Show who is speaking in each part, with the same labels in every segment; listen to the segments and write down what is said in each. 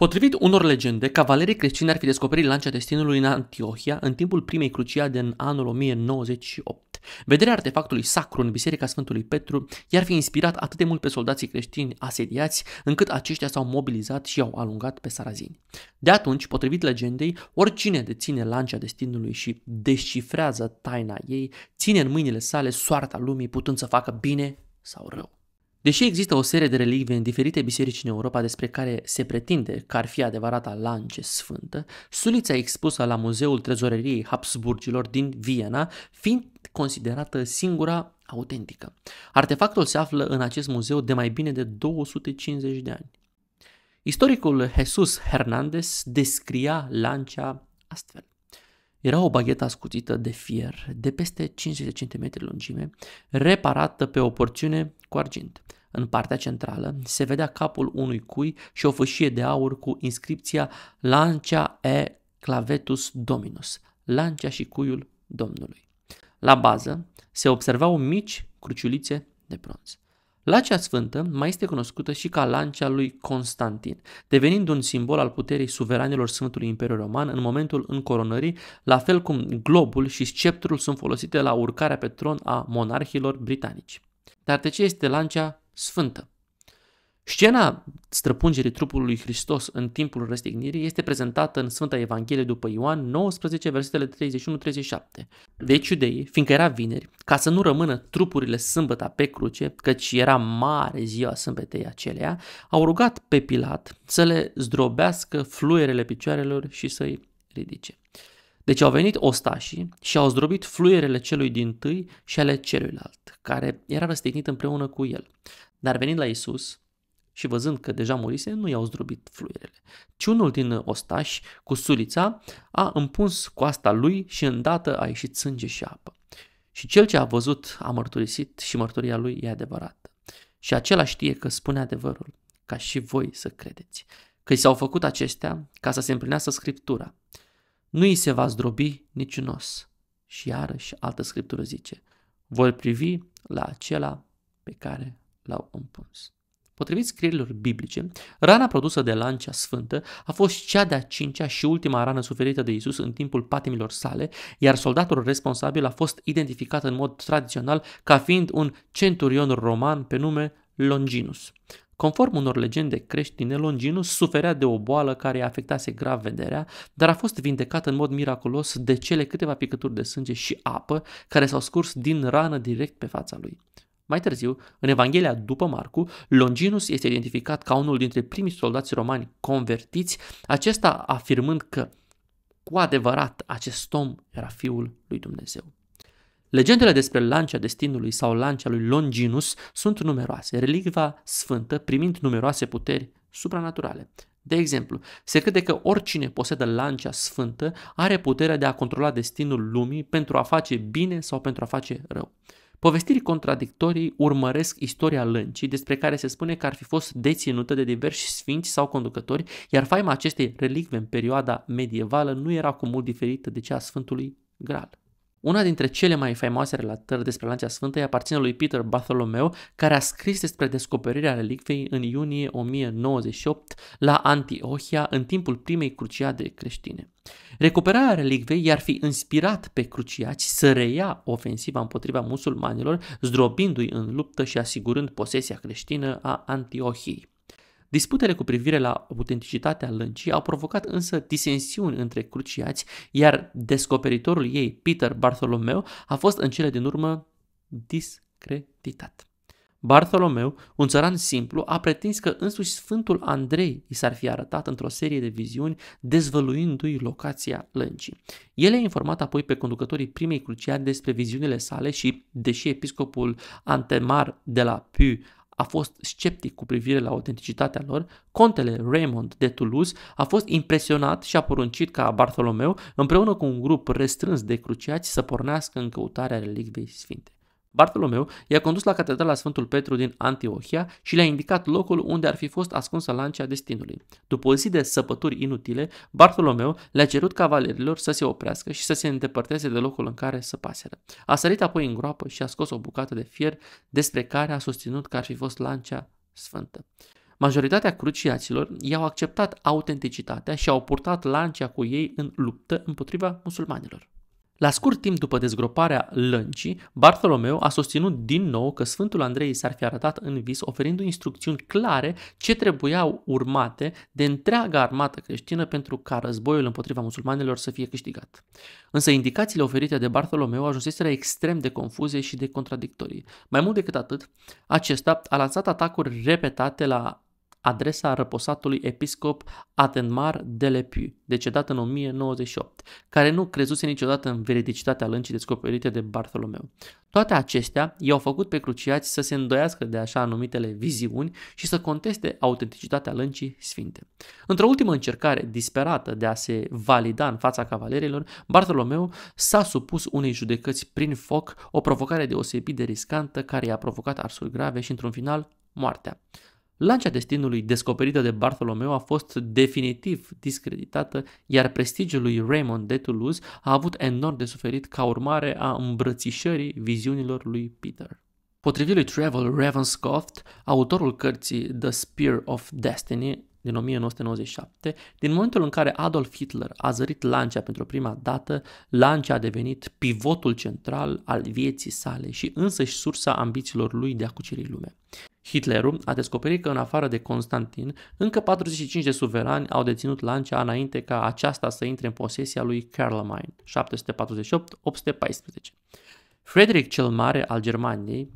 Speaker 1: Potrivit unor legende, cavalerii creștini ar fi descoperit lancia destinului în Antiohia în timpul primei cruciade în anul 1098. Vederea artefactului sacru în Biserica Sfântului Petru i-ar fi inspirat atât de mult pe soldații creștini asediați, încât aceștia s-au mobilizat și au alungat pe sarazini. De atunci, potrivit legendei, oricine deține lancia destinului și descifrează taina ei, ține în mâinile sale soarta lumii, putând să facă bine sau rău. Deși există o serie de relicve în diferite biserici în Europa despre care se pretinde că ar fi adevărata lance sfântă, sulița expusă la Muzeul Trezoreriei Habsburgilor din Viena fiind considerată singura autentică. Artefactul se află în acest muzeu de mai bine de 250 de ani. Istoricul Jesus Hernandez descria lancea astfel. Era o baghetă ascuțită de fier de peste 50 cm lungime, reparată pe o porțiune cu argint. În partea centrală se vedea capul unui cui și o fâșie de aur cu inscripția Lancia e Clavetus Dominus, Lancia și cuiul Domnului. La bază se observau mici cruciulițe de bronz. Lacea sfântă mai este cunoscută și ca lancea lui Constantin, devenind un simbol al puterii suveranelor Sfântului Imperiu Roman în momentul încoronării, la fel cum globul și sceptrul sunt folosite la urcarea pe tron a monarhilor britanici. Dar de ce este lancea sfântă? Scena străpungerii trupului Hristos în timpul răstignirii este prezentată în Sfânta Evanghelie după Ioan 19, versetele 31-37. Deci iudeii, fiindcă era vineri, ca să nu rămână trupurile sâmbăta pe cruce, căci era mare ziua sâmbetei acelea, au rugat pe Pilat să le zdrobească fluierele picioarelor și să-i ridice. Deci au venit ostașii și au zdrobit fluierele celui din tâi și ale celuilalt, care era răstignit împreună cu el. Dar venind la Isus, și văzând că deja murise, nu i-au zdrobit fluierele. Ci unul din ostași, cu sulița, a împuns coasta lui și îndată a ieșit sânge și apă. Și cel ce a văzut a mărturisit și mărturia lui e adevărată. Și acela știe că spune adevărul, ca și voi să credeți. Că i s-au făcut acestea ca să se împlinească Scriptura. Nu i se va zdrobi niciun os. Și iarăși altă Scriptură zice, vor privi la acela pe care l-au împuns. Potrivit scrierilor biblice, rana produsă de lancea sfântă a fost cea de-a cincea și ultima rană suferită de Isus în timpul patimilor sale, iar soldatul responsabil a fost identificat în mod tradițional ca fiind un centurion roman pe nume Longinus. Conform unor legende creștine, Longinus suferea de o boală care îi afectase grav vederea, dar a fost vindecat în mod miraculos de cele câteva picături de sânge și apă care s-au scurs din rană direct pe fața lui. Mai târziu, în Evanghelia după Marcu, Longinus este identificat ca unul dintre primii soldați romani convertiți, acesta afirmând că, cu adevărat, acest om era fiul lui Dumnezeu. Legendele despre lancia destinului sau lancia lui Longinus sunt numeroase, relicva sfântă primind numeroase puteri supranaturale. De exemplu, se crede că oricine posedă lancia sfântă are puterea de a controla destinul lumii pentru a face bine sau pentru a face rău. Povestiri contradictorii urmăresc istoria lâncii, despre care se spune că ar fi fost deținută de diversi sfinți sau conducători, iar faima acestei relicve în perioada medievală nu era cu mult diferită de cea a Sfântului Graal. Una dintre cele mai faimoase relatări despre Lancia Sfântă aparține lui Peter Bartholomew, care a scris despre descoperirea relicvei în iunie 1098 la Antiohia în timpul primei cruciade creștine. Recuperarea relicvei i-ar fi inspirat pe cruciați să reia ofensiva împotriva musulmanilor, zdrobindu-i în luptă și asigurând posesia creștină a Antiohiei. Disputele cu privire la autenticitatea lâncii au provocat însă disensiuni între cruciați, iar descoperitorul ei, Peter Bartholomew, a fost în cele din urmă discreditat. Bartholomew, un țăran simplu, a pretins că însuși Sfântul Andrei i s-ar fi arătat într-o serie de viziuni, dezvăluindu-i locația lâncii. El a informat apoi pe conducătorii primei cruciade despre viziunile sale și, deși episcopul Antemar de la Pu a fost sceptic cu privire la autenticitatea lor, contele Raymond de Toulouse a fost impresionat și a poruncit ca Bartolomeu împreună cu un grup restrâns de cruciați să pornească în căutarea relicvei sfinte. Bartolomeu i-a condus la catedrala Sfântul Petru din Antiohia și le-a indicat locul unde ar fi fost ascunsă lancia destinului. După o zi de săpături inutile, Bartolomeu le-a cerut cavalerilor să se oprească și să se îndepărteze de locul în care să paseră. A sărit apoi în groapă și a scos o bucată de fier despre care a susținut că ar fi fost lancia sfântă. Majoritatea cruciaților i-au acceptat autenticitatea și au purtat lancia cu ei în luptă împotriva musulmanilor. La scurt timp după dezgroparea lăncii, Bartolomeu a susținut din nou că Sfântul Andrei s-ar fi arătat în vis oferindu instrucțiuni clare ce trebuiau urmate de întreaga armată creștină pentru ca războiul împotriva musulmanilor să fie câștigat. Însă indicațiile oferite de Bartolomeu ajunseseră extrem de confuze și de contradictorii. Mai mult decât atât, acesta a lansat atacuri repetate la adresa răposatului episcop Atenmar Lepiu, decedat în 1098, care nu crezuse niciodată în veridicitatea lâncii descoperite de Bartolomeu. Toate acestea i-au făcut pe cruciați să se îndoiască de așa numitele viziuni și să conteste autenticitatea lâncii sfinte. Într-o ultimă încercare disperată de a se valida în fața cavalerilor, Bartolomeu s-a supus unei judecăți prin foc, o provocare deosebit de riscantă care i-a provocat arsuri grave și, într-un final, moartea. Lancia destinului descoperită de Bartolomeu a fost definitiv discreditată, iar prestigiul lui Raymond de Toulouse a avut enorm de suferit ca urmare a îmbrățișării viziunilor lui Peter. Potrivit lui Travel Ravenscroft, autorul cărții The Spear of Destiny, din 1997, din momentul în care Adolf Hitler a zărit Lancia pentru prima dată, Lancia a devenit pivotul central al vieții sale și însăși sursa ambițiilor lui de a cuceri lumea. Hitlerul a descoperit că în afară de Constantin, încă 45 de suverani au deținut Lancia înainte ca aceasta să intre în posesia lui Carlemagne, 748-814. Frederick cel Mare al Germaniei,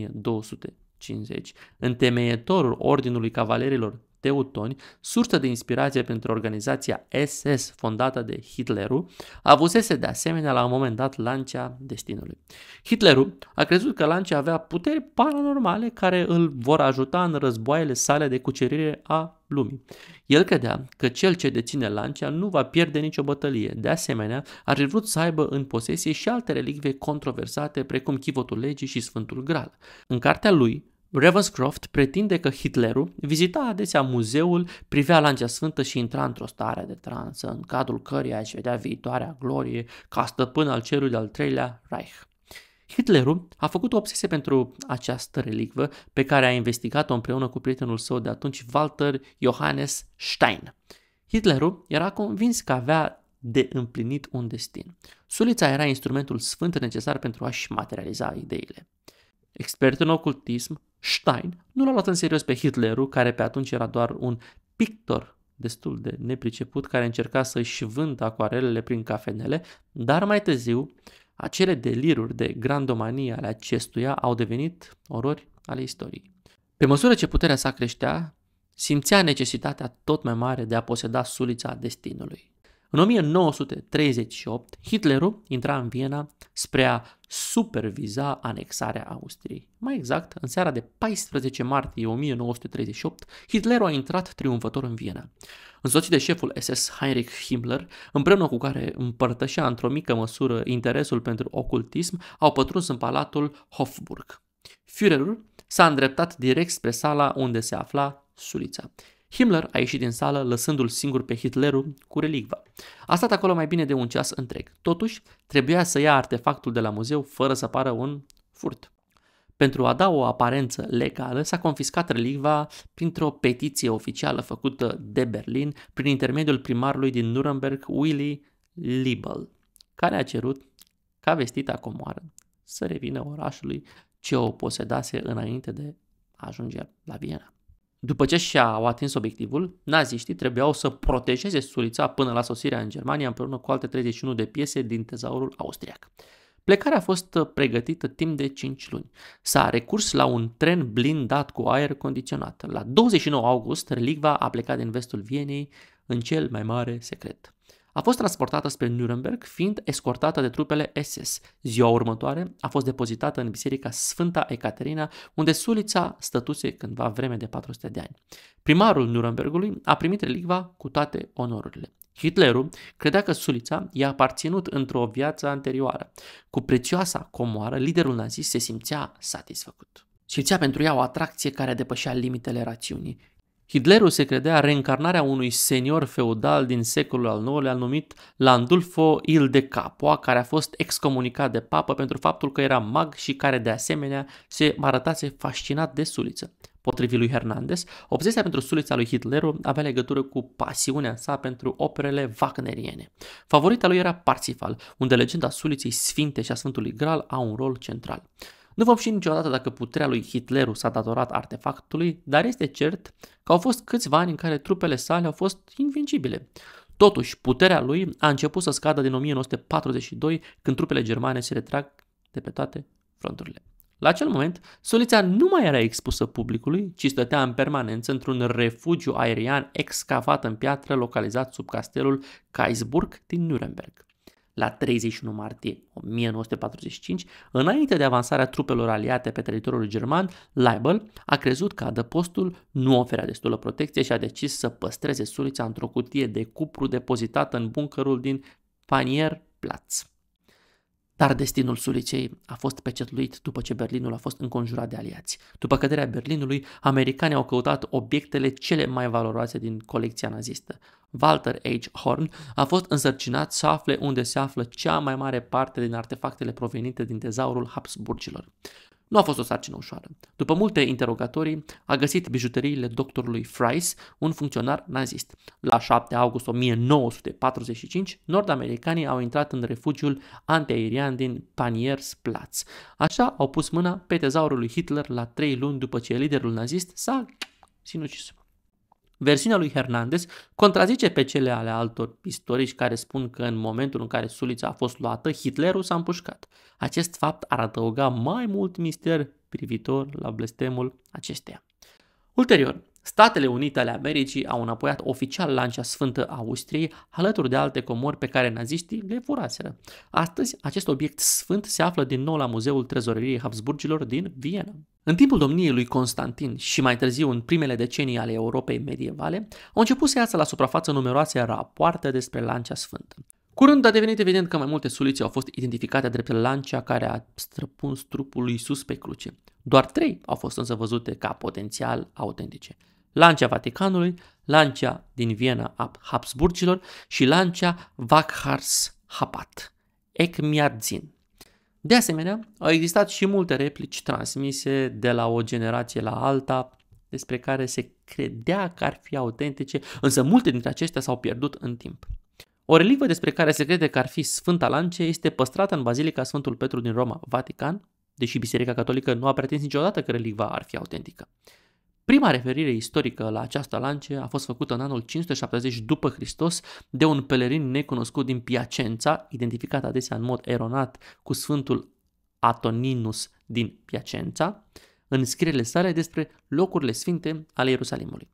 Speaker 1: 1194-1200, 50, întemeietorul Ordinului Cavalerilor Teutoni, sursă de inspirație pentru organizația SS fondată de Hitlerul, avusese de asemenea la un moment dat lancia destinului. Hitlerul a crezut că lancia avea puteri paranormale care îl vor ajuta în războaiele sale de cucerire a lumii. El credea că cel ce deține lancia nu va pierde nicio bătălie. De asemenea, ar fi vrut să aibă în posesie și alte relicve controversate, precum chivotul legii și Sfântul Graal. În cartea lui, Ravenscroft pretinde că Hitlerul vizita adesea muzeul, privea lancea sfântă și intra într-o stare de transă, în cadrul căreia își vedea viitoarea glorie ca stăpân al cerului de-al treilea Reich. Hitlerul a făcut o obsesie pentru această relicvă pe care a investigat-o împreună cu prietenul său de atunci, Walter Johannes Stein. Hitlerul era convins că avea de împlinit un destin. Sulița era instrumentul sfânt necesar pentru a-și materializa ideile. Expert în ocultism, Stein nu l-a luat în serios pe Hitlerul, care pe atunci era doar un pictor destul de nepriceput care încerca să-și vândă acuarelele prin cafenele, dar mai târziu acele deliruri de grandomanie ale acestuia au devenit orori ale istoriei. Pe măsură ce puterea sa creștea, simțea necesitatea tot mai mare de a poseda sulița destinului. În 1938, Hitlerul intra în Viena spre a superviza anexarea Austriei. Mai exact, în seara de 14 martie 1938, Hitlerul a intrat triumfător în Viena. Însoțit de șeful SS Heinrich Himmler, împreună cu care împărtășea într-o mică măsură interesul pentru ocultism, au pătruns în palatul Hofburg. Führerul s-a îndreptat direct spre sala unde se afla sulița. Himmler a ieșit din sală lăsându-l singur pe Hitlerul cu relicva. A stat acolo mai bine de un ceas întreg. Totuși, trebuia să ia artefactul de la muzeu fără să pară un furt. Pentru a da o aparență legală, s-a confiscat relicva printr-o petiție oficială făcută de Berlin prin intermediul primarului din Nuremberg, Willy Liebel, care a cerut ca vestita comoară să revină orașului ce o posedase înainte de a ajunge la Viena. După ce și-au atins obiectivul, naziștii trebuiau să protejeze Sulița până la sosirea în Germania împreună cu alte 31 de piese din tezaurul austriac. Plecarea a fost pregătită timp de 5 luni. S-a recurs la un tren blindat cu aer condiționat. La 29 august, relicva a plecat din vestul Vienei în cel mai mare secret. A fost transportată spre Nuremberg, fiind escortată de trupele SS. Ziua următoare a fost depozitată în biserica Sfânta Ecaterina, unde sulița stătuse cândva vreme de 400 de ani. Primarul Nurembergului a primit relicva cu toate onorurile. Hitlerul credea că sulița i-a aparținut într-o viață anterioară. Cu prețioasa comoară, liderul nazist se simțea satisfăcut. Simțea pentru ea o atracție care depășea limitele rațiunii. Hitlerul se credea reîncarnarea unui senior feudal din secolul al IX-lea numit Landulfo Il de Capua, care a fost excomunicat de papă pentru faptul că era mag și care de asemenea se arătase fascinat de suliță. Potrivit lui Hernandez, obsesia pentru sulița lui Hitlerul avea legătură cu pasiunea sa pentru operele wagneriene. Favorita lui era Parsifal, unde legenda suliței sfinte și a Sfântului Graal au un rol central. Nu vom ști niciodată dacă puterea lui Hitleru s-a datorat artefactului, dar este cert că au fost câțiva ani în care trupele sale au fost invincibile. Totuși, puterea lui a început să scadă din 1942, când trupele germane se retrag de pe toate fronturile. La acel moment, solița nu mai era expusă publicului, ci stătea în permanență într-un refugiu aerian excavat în piatră localizat sub castelul Kaisburg din Nuremberg la 31 martie 1945, înainte de avansarea trupelor aliate pe teritoriul german, Leibel a crezut că adăpostul nu oferea destulă protecție și a decis să păstreze sulița într-o cutie de cupru depozitată în buncărul din Panier Platz. Dar destinul Sulicei a fost pecetluit după ce Berlinul a fost înconjurat de aliați. După căderea Berlinului, americanii au căutat obiectele cele mai valoroase din colecția nazistă. Walter H. Horn a fost însărcinat să afle unde se află cea mai mare parte din artefactele provenite din tezaurul Habsburgilor. Nu a fost o sarcină ușoară. După multe interogatorii, a găsit bijuteriile doctorului Fries, un funcționar nazist. La 7 august 1945, nord-americanii au intrat în refugiul antiaerian din Platz. Așa au pus mâna pe tezaurul lui Hitler la trei luni după ce liderul nazist s-a sinucis. Versiunea lui Hernandez contrazice pe cele ale altor istorici care spun că în momentul în care Sulița a fost luată, Hitlerul s-a împușcat. Acest fapt ar adăuga mai mult mister privitor la blestemul acesteia. Ulterior, Statele Unite ale Americii au înapoiat oficial lancia sfântă a Austriei, alături de alte comori pe care naziștii le furaseră. Astăzi, acest obiect sfânt se află din nou la Muzeul Trezoreriei Habsburgilor din Viena. În timpul domniei lui Constantin și mai târziu în primele decenii ale Europei medievale, au început să iasă la suprafață numeroase rapoarte despre lancia sfântă. Curând a devenit evident că mai multe suliții au fost identificate drept lancia care a străpuns trupul lui Isus pe cruce. Doar trei au fost însă văzute ca potențial autentice. Lancia Vaticanului, Lancia din Viena a Habsburgilor și Lancia Vakhars Hapat, Ekmiadzin. De asemenea, au existat și multe replici transmise de la o generație la alta despre care se credea că ar fi autentice, însă multe dintre acestea s-au pierdut în timp. O relivă despre care se crede că ar fi Sfânta Lance este păstrată în Bazilica Sfântul Petru din Roma, Vatican, deși Biserica Catolică nu a pretins niciodată că relicva ar fi autentică. Prima referire istorică la această lance a fost făcută în anul 570 după Hristos de un pelerin necunoscut din Piacenza, identificat adesea în mod eronat cu Sfântul Atoninus din Piacenza, în scrierile sale despre locurile sfinte ale Ierusalimului.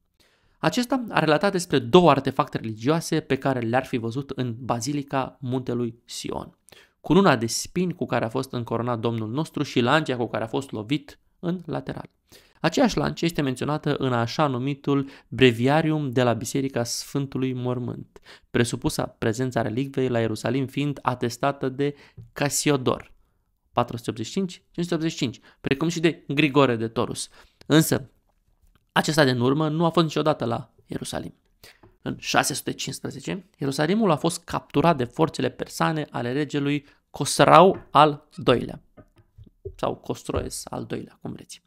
Speaker 1: Acesta a relatat despre două artefacte religioase pe care le-ar fi văzut în Bazilica Muntelui Sion. Cununa de spini cu care a fost încoronat Domnul nostru și lancea cu care a fost lovit în lateral. Aceeași lance este menționată în așa numitul breviarium de la Biserica Sfântului Mormânt, presupusa prezența relicvei la Ierusalim fiind atestată de Casiodor, 485-585, precum și de Grigore de Torus. Însă, acesta în urmă nu a fost niciodată la Ierusalim. În 615, Ierusalimul a fost capturat de forțele persane ale regelui Cosrau al II-lea sau Costroes al II-lea, cum vreți.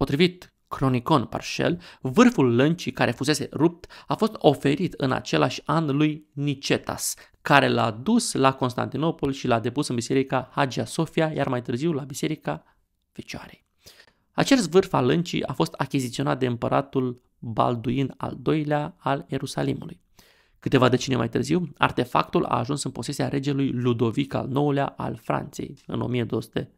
Speaker 1: Potrivit cronicon parșel, vârful lăncii care fusese rupt a fost oferit în același an lui Nicetas, care l-a dus la Constantinopol și l-a depus în biserica Hagia Sofia, iar mai târziu la biserica Fecioarei. Acest vârf al lâncii a fost achiziționat de împăratul Balduin al II-lea al Ierusalimului. Câteva decenii mai târziu, artefactul a ajuns în posesia regelui Ludovic al IX-lea al Franței în 1214-1240,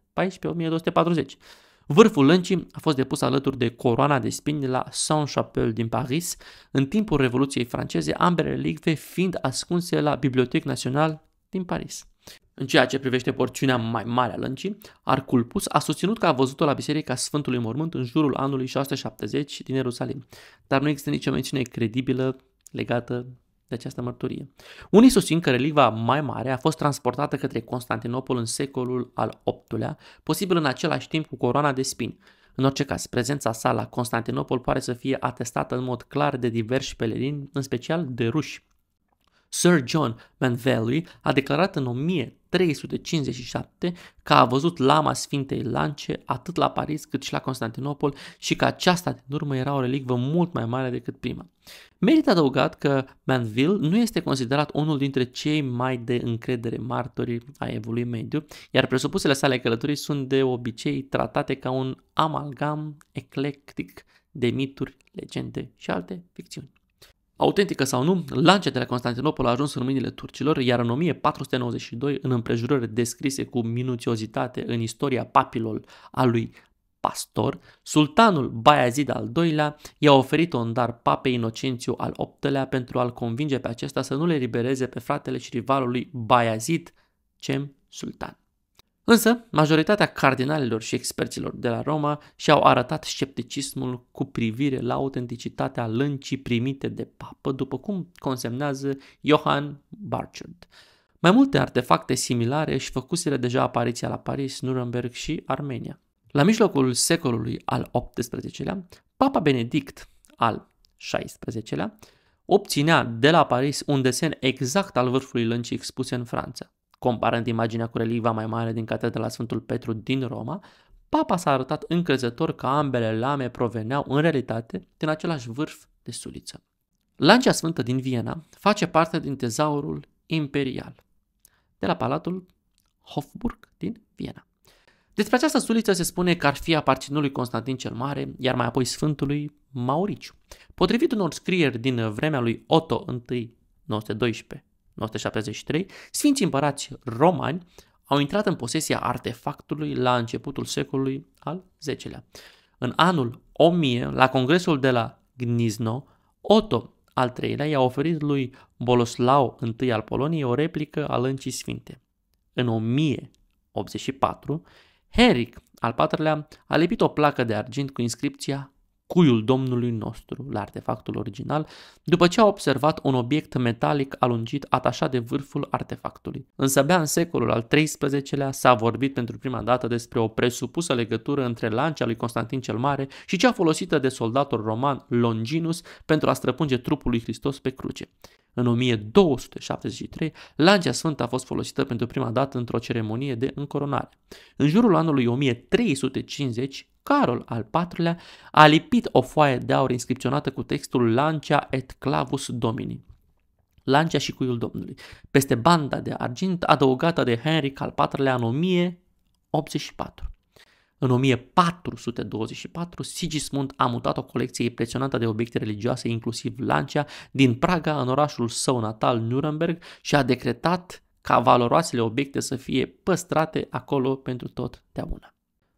Speaker 1: Vârful lâncii a fost depus alături de coroana de spini la Saint-Chapelle din Paris, în timpul Revoluției franceze, ambele relicve fiind ascunse la Bibliothèque Nationale din Paris. În ceea ce privește porțiunea mai mare a lâncii, Arculpus a susținut că a văzut-o la biserica Sfântului Mormânt în jurul anului 670 din Ierusalim, dar nu există nicio mențiune credibilă legată de această mărturie. Unii susțin că reliva mai mare a fost transportată către Constantinopol în secolul al VIII-lea, posibil în același timp cu coroana de spin. În orice caz, prezența sa la Constantinopol pare să fie atestată în mod clar de diversi pelerini, în special de ruși. Sir John Manvelli a declarat în 1000 357 că a văzut lama Sfintei Lance atât la Paris cât și la Constantinopol și că aceasta din urmă era o relicvă mult mai mare decât prima. Merită adăugat că Manville nu este considerat unul dintre cei mai de încredere martori a evului mediu, iar presupusele sale călătorii sunt de obicei tratate ca un amalgam eclectic de mituri, legende și alte ficțiuni. Autentică sau nu, lancia de la Constantinopol a ajuns în mâinile turcilor, iar în 1492, în împrejurări descrise cu minuțiozitate în istoria papilor a lui Pastor, sultanul Bayezid al II-lea i-a oferit un dar papei Inocențiu al VIII-lea pentru a-l convinge pe acesta să nu le libereze pe fratele și rivalului Bayezid, Cem Sultan. Însă, majoritatea cardinalilor și experților de la Roma și-au arătat scepticismul cu privire la autenticitatea lâncii primite de papă, după cum consemnează Johann Barchard. Mai multe artefacte similare își făcuseră deja apariția la Paris, Nuremberg și Armenia. La mijlocul secolului al XVIII-lea, Papa Benedict al XVI-lea obținea de la Paris un desen exact al vârfului lâncii expuse în Franța. Comparând imaginea cu reliva mai mare din catedrala Sfântul Petru din Roma, papa s-a arătat încrezător că ambele lame proveneau în realitate din același vârf de suliță. Lancia Sfântă din Viena face parte din tezaurul imperial de la Palatul Hofburg din Viena. Despre această suliță se spune că ar fi aparținut lui Constantin cel Mare, iar mai apoi Sfântului Mauriciu. Potrivit unor scrieri din vremea lui Otto I, 912 1973, Sfinții împărați romani au intrat în posesia artefactului la începutul secolului al X-lea. În anul 1000, la congresul de la Gnizno, Otto al III-lea i-a oferit lui Boloslau I al Poloniei o replică a lâncii sfinte. În 1084, Heric al IV-lea a lipit o placă de argint cu inscripția cuiul Domnului nostru, la artefactul original, după ce a observat un obiect metalic alungit atașat de vârful artefactului. Însă abia în secolul al XIII-lea s-a vorbit pentru prima dată despre o presupusă legătură între lancia lui Constantin cel Mare și cea folosită de soldatul roman Longinus pentru a străpunge trupul lui Hristos pe cruce. În 1273, lancia sfântă a fost folosită pentru prima dată într-o ceremonie de încoronare. În jurul anului 1350, Carol al IV-lea a lipit o foaie de aur inscripționată cu textul Lancia et Clavus Domini, Lancia și cuiul Domnului, peste banda de argint adăugată de Henric al IV-lea în 1084. În 1424, Sigismund a mutat o colecție impresionantă de obiecte religioase, inclusiv lancia, din Praga în orașul său natal, Nuremberg, și a decretat ca valoroasele obiecte să fie păstrate acolo pentru totdeauna.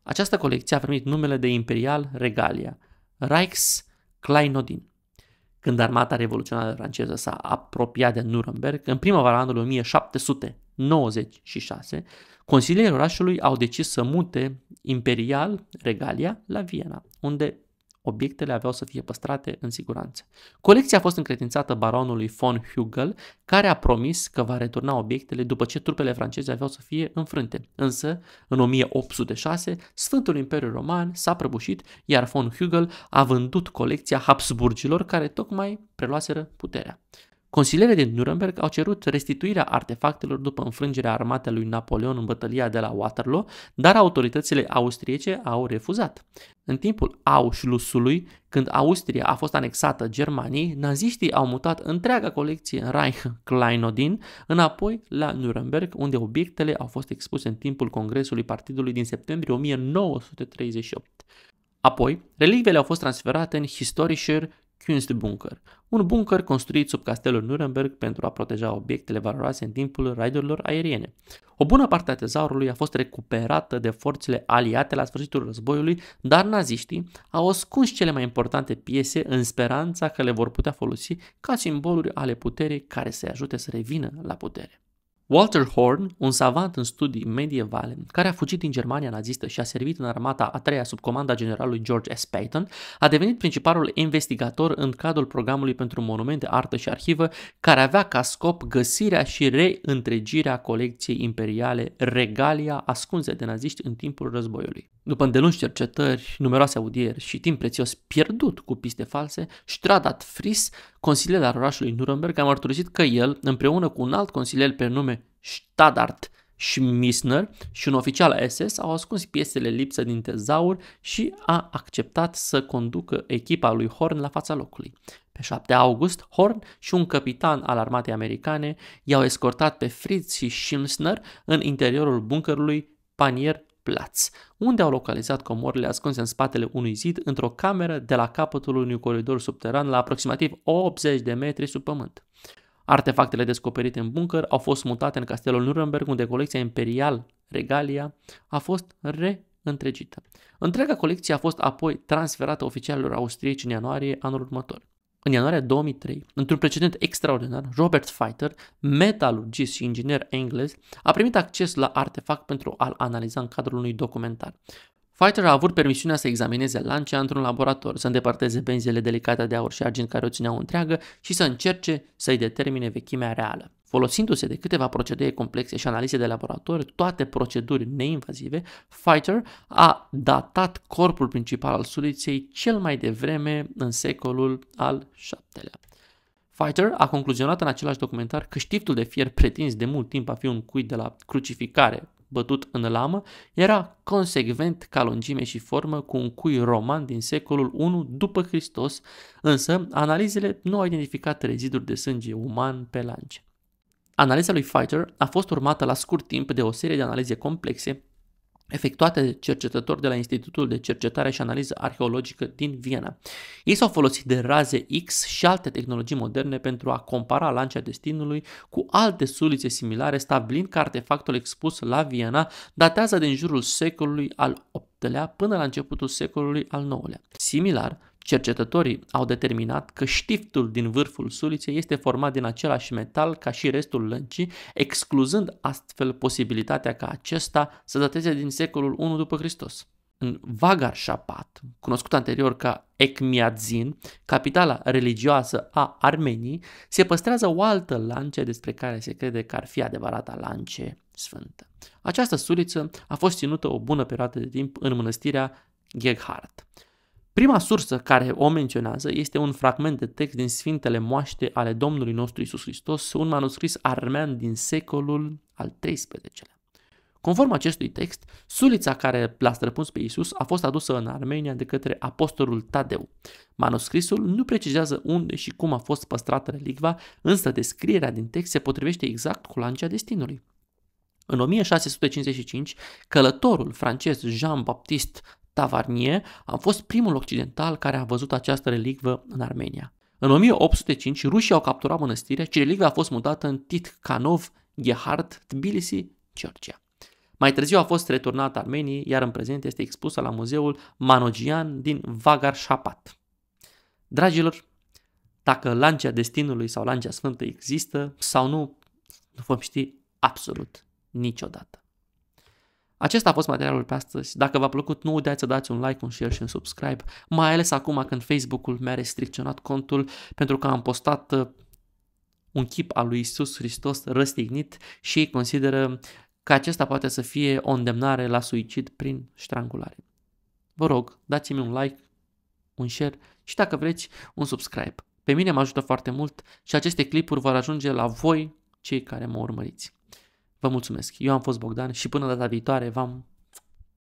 Speaker 1: Această colecție a primit numele de Imperial Regalia, Reichs Kleinodin. Când armata revoluționară franceză s-a apropiat de Nuremberg, în primăvara anului 1796, consilierii orașului au decis să mute Imperial Regalia la Viena, unde Obiectele aveau să fie păstrate în siguranță. Colecția a fost încredințată baronului von Hugel, care a promis că va returna obiectele după ce trupele franceze aveau să fie înfrânte. Însă, în 1806, Sfântul Imperiu Roman s-a prăbușit, iar von Hugel a vândut colecția Habsburgilor, care tocmai preluaseră puterea. Consilierii din Nuremberg au cerut restituirea artefactelor după înfrângerea armatei lui Napoleon în bătălia de la Waterloo, dar autoritățile austriece au refuzat. În timpul Auschwitzului, când Austria a fost anexată Germaniei, naziștii au mutat întreaga colecție în Reich Kleinodin înapoi la Nuremberg, unde obiectele au fost expuse în timpul Congresului Partidului din septembrie 1938. Apoi, relicvele au fost transferate în Historischer Kunst Bunker, un bunker construit sub castelul Nuremberg pentru a proteja obiectele valoroase în timpul raidurilor aeriene. O bună parte a tezaurului a fost recuperată de forțele aliate la sfârșitul războiului, dar naziștii au ascuns cele mai importante piese în speranța că le vor putea folosi ca simboluri ale puterii care să-i ajute să revină la putere. Walter Horn, un savant în studii medievale, care a fugit din Germania nazistă și a servit în armata a treia sub comanda generalului George S. Patton, a devenit principalul investigator în cadrul programului pentru monumente, artă și arhivă, care avea ca scop găsirea și reîntregirea colecției imperiale regalia ascunse de naziști în timpul războiului. După îndelungi cercetări, numeroase audieri și timp prețios pierdut cu piste false, Stradat Fris, consilier al orașului Nuremberg, a mărturisit că el, împreună cu un alt consilier pe nume Stadart Schmissner și un oficial SS, au ascuns piesele lipsă din tezaur și a acceptat să conducă echipa lui Horn la fața locului. Pe 7 august, Horn și un capitan al armatei americane i-au escortat pe Fritz și Schmissner în interiorul bunkerului panier Platz, unde au localizat comorile ascunse în spatele unui zid într-o cameră de la capătul unui coridor subteran la aproximativ 80 de metri sub pământ. Artefactele descoperite în bunker au fost mutate în castelul Nuremberg, unde colecția imperial Regalia a fost reîntregită. Întreaga colecție a fost apoi transferată oficialilor austrieci în ianuarie anul următor în ianuarie 2003, într-un precedent extraordinar, Robert Fighter, metalurgist și inginer englez, a primit acces la artefact pentru a-l analiza în cadrul unui documentar. Fighter a avut permisiunea să examineze lancia într-un laborator, să îndepărteze benzile delicate de aur și argint care o țineau întreagă și să încerce să-i determine vechimea reală. Folosindu-se de câteva procedee complexe și analize de laborator, toate proceduri neinvazive, Fighter a datat corpul principal al suliței cel mai devreme în secolul al VII-lea. Fighter a concluzionat în același documentar că știftul de fier pretins de mult timp a fi un cui de la crucificare bătut în lamă, era consecvent ca lungime și formă cu un cui roman din secolul I după Hristos, însă analizele nu au identificat reziduri de sânge uman pe lance. Analiza lui Fighter a fost urmată la scurt timp de o serie de analize complexe efectuate de cercetători de la Institutul de Cercetare și Analiză Arheologică din Viena. Ei s-au folosit de raze X și alte tehnologii moderne pentru a compara lancia destinului cu alte sulițe similare, stabilind că artefactul expus la Viena datează din jurul secolului al VIII-lea până la începutul secolului al IX-lea. Similar, Cercetătorii au determinat că știftul din vârful suliței este format din același metal ca și restul lăncii, excluzând astfel posibilitatea ca acesta să dateze din secolul 1 după Hristos. În Vagar Shapat, cunoscut anterior ca Ekmiadzin, capitala religioasă a Armeniei, se păstrează o altă lance despre care se crede că ar fi adevărata lance sfântă. Această suliță a fost ținută o bună perioadă de timp în mănăstirea Geghard. Prima sursă care o menționează este un fragment de text din Sfintele Moaște ale Domnului nostru Isus Hristos, un manuscris armean din secolul al XIII-lea. Conform acestui text, sulița care l-a străpuns pe Isus a fost adusă în Armenia de către apostolul Tadeu. Manuscrisul nu precizează unde și cum a fost păstrată relicva, însă descrierea din text se potrivește exact cu lancea destinului. În 1655, călătorul francez Jean-Baptiste Tavarnier a fost primul occidental care a văzut această relicvă în Armenia. În 1805, rușii au capturat mănăstirea și relicva a fost mutată în Titkanov, Gehard, Tbilisi, Georgia. Mai târziu a fost returnat Armeniei, iar în prezent este expusă la muzeul Manogian din Shapat. Dragilor, dacă lancea destinului sau lancea sfântă există sau nu, nu vom ști absolut niciodată. Acesta a fost materialul pe astăzi. Dacă v-a plăcut, nu uitați să dați un like, un share și un subscribe, mai ales acum când Facebook-ul mi-a restricționat contul pentru că am postat uh, un chip al lui Isus Hristos răstignit și ei consideră că acesta poate să fie o îndemnare la suicid prin strangulare. Vă rog, dați-mi un like, un share și dacă vreți, un subscribe. Pe mine mă ajută foarte mult și aceste clipuri vor ajunge la voi, cei care mă urmăriți. Vă mulțumesc. Eu am fost Bogdan și până data viitoare v-am